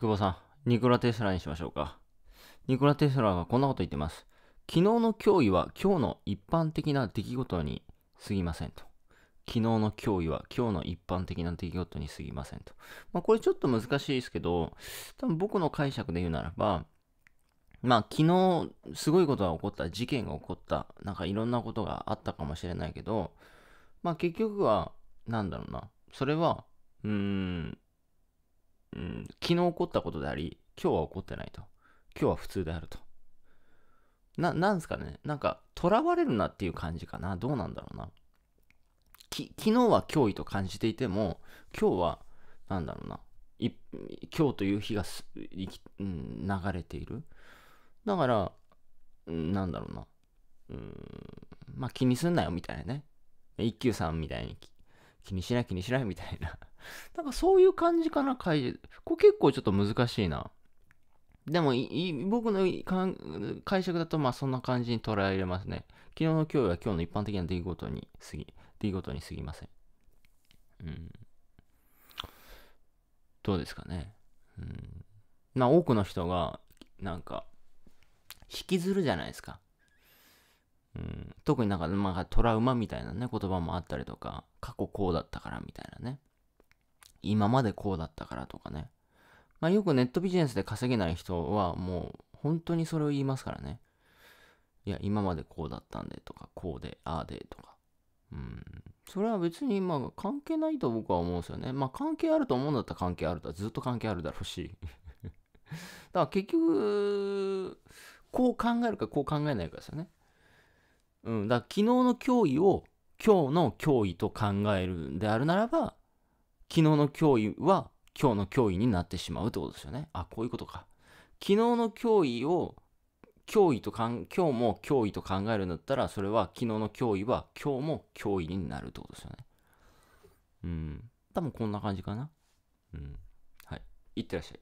久保さん、ニコラ・テスラにしましょうか。ニコラ・テスラがこんなこと言ってます。昨日の脅威は今日の一般的な出来事に過ぎませんと。昨日の脅威は今日の一般的な出来事に過ぎませんと。まあ、これちょっと難しいですけど、多分僕の解釈で言うならば、まあ昨日すごいことが起こった、事件が起こった、なんかいろんなことがあったかもしれないけど、まあ結局は、なんだろうな、それは、うーん、、昨日起こったことであり、今日は起こってないと。今日は普通であると。な、なんすかね、なんか、囚われるなっていう感じかな。どうなんだろうな。き、昨日は脅威と感じていても、今日は、なんだろうな。い今日という日がすいうん、流れている。だから、なんだろうな。うん、まあ気にすんなよみたいなね。一休さんみたいに気にしない気にしないみたいな なんかそういう感じかな、解釈。これ結構ちょっと難しいな。でも僕の解釈だと、まあそんな感じに捉えられますね。昨日の今日は今日の一般的な出来事に過ぎ、出来事に過ぎません。うん。どうですかね。うん。まあ多くの人が、なんか、引きずるじゃないですか。うん、特になんか、まあ、トラウマみたいなね、言葉もあったりとか、過去こうだったからみたいなね。今までこうだったからとかね。まあ、よくネットビジネスで稼げない人はもう本当にそれを言いますからね。いや、今までこうだったんでとか、こうで、ああでとか。うん。それは別に、まあ、関係ないと僕は思うんですよね。まあ、関係あると思うんだったら関係あるとはずっと関係あるだろうし。だから結局、こう考えるかこう考えないかですよね。うん、だから昨日の脅威を今日の脅威と考えるんであるならば、昨日の脅威は今日の脅威になってしまうってことですよね。あ、こういうことか。昨日の脅威を脅威とかん、今日も脅威と考えるんだったら、それは昨日の脅威は今日も脅威になるってことですよね。うん。多分こんな感じかな。うん。はい。いってらっしゃい。